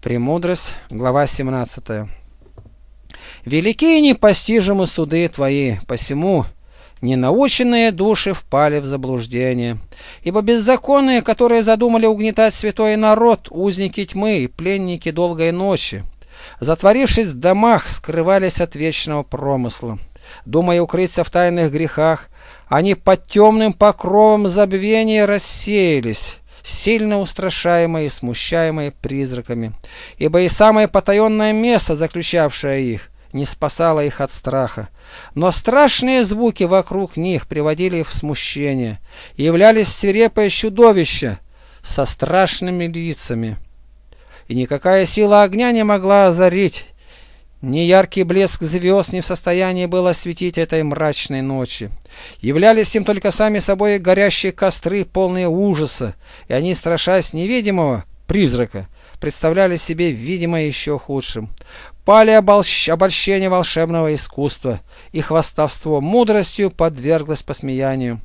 Премудрость, глава 17. «Велики и непостижимы суды твои, посему...» Ненаученные души впали в заблуждение. Ибо беззаконные, которые задумали угнетать святой народ, узники тьмы и пленники долгой ночи, затворившись в домах, скрывались от вечного промысла. Думая укрыться в тайных грехах, они под темным покровом забвения рассеялись сильно устрашаемые и смущаемые призраками, ибо и самое потаенное место, заключавшее их, не спасало их от страха. Но страшные звуки вокруг них приводили их в смущение, являлись свирепое чудовище со страшными лицами. И никакая сила огня не могла озарить ни яркий блеск звезд не в состоянии было светить этой мрачной ночи. Являлись им только сами собой горящие костры, полные ужаса, и они, страшась невидимого призрака, представляли себе видимо еще худшим. Пали обольщ... обольщение волшебного искусства, и хвастовство мудростью подверглось посмеянию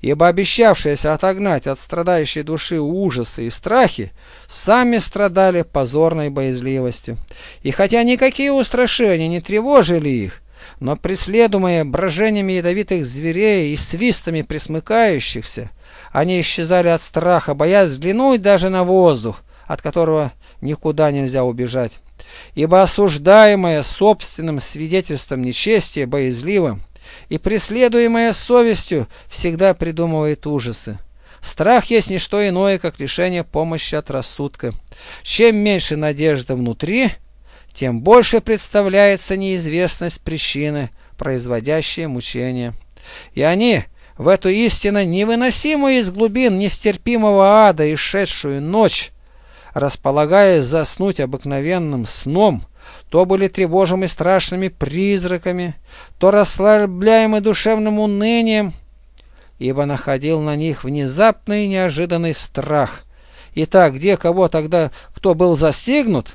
ибо обещавшиеся отогнать от страдающей души ужасы и страхи, сами страдали позорной боязливостью. И хотя никакие устрашения не тревожили их, но преследуемые брожениями ядовитых зверей и свистами присмыкающихся, они исчезали от страха, боясь взглянуть даже на воздух, от которого никуда нельзя убежать. Ибо осуждаемое собственным свидетельством нечестия боязливо, и преследуемая совестью всегда придумывает ужасы. Страх есть не что иное, как лишение помощи от рассудка. Чем меньше надежды внутри, тем больше представляется неизвестность причины, производящей мучения. И они в эту истинно невыносимую из глубин нестерпимого ада исшедшую ночь, располагаясь заснуть обыкновенным сном – то были тревожимы страшными призраками, то расслабляемы душевным унынием, ибо находил на них внезапный и неожиданный страх. Итак, где кого тогда, кто был застигнут,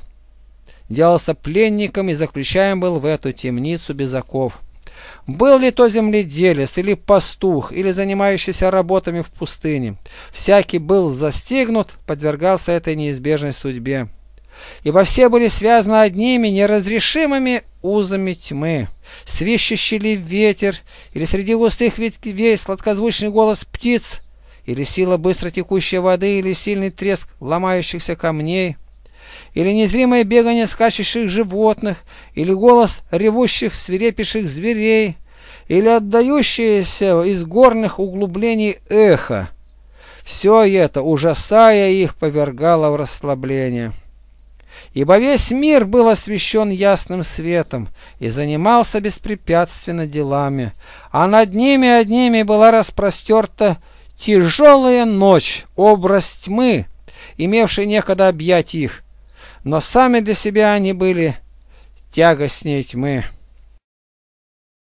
делался пленником и заключаем был в эту темницу без оков. Был ли то земледелец, или пастух, или занимающийся работами в пустыне, всякий был застигнут, подвергался этой неизбежной судьбе ибо все были связаны одними неразрешимыми узами тьмы. Свищущий ли ветер, или среди густых ветвей сладкозвучный голос птиц, или сила быстро текущей воды, или сильный треск ломающихся камней, или незримое бегание скачущих животных, или голос ревущих свирепейших зверей, или отдающееся из горных углублений эхо. Все это, ужасая их, повергало в расслабление ибо весь мир был освещен ясным светом и занимался беспрепятственно делами, а над ними одними была распростерта тяжелая ночь, образ тьмы, имевший некогда объять их, но сами для себя они были тягостнее тьмы.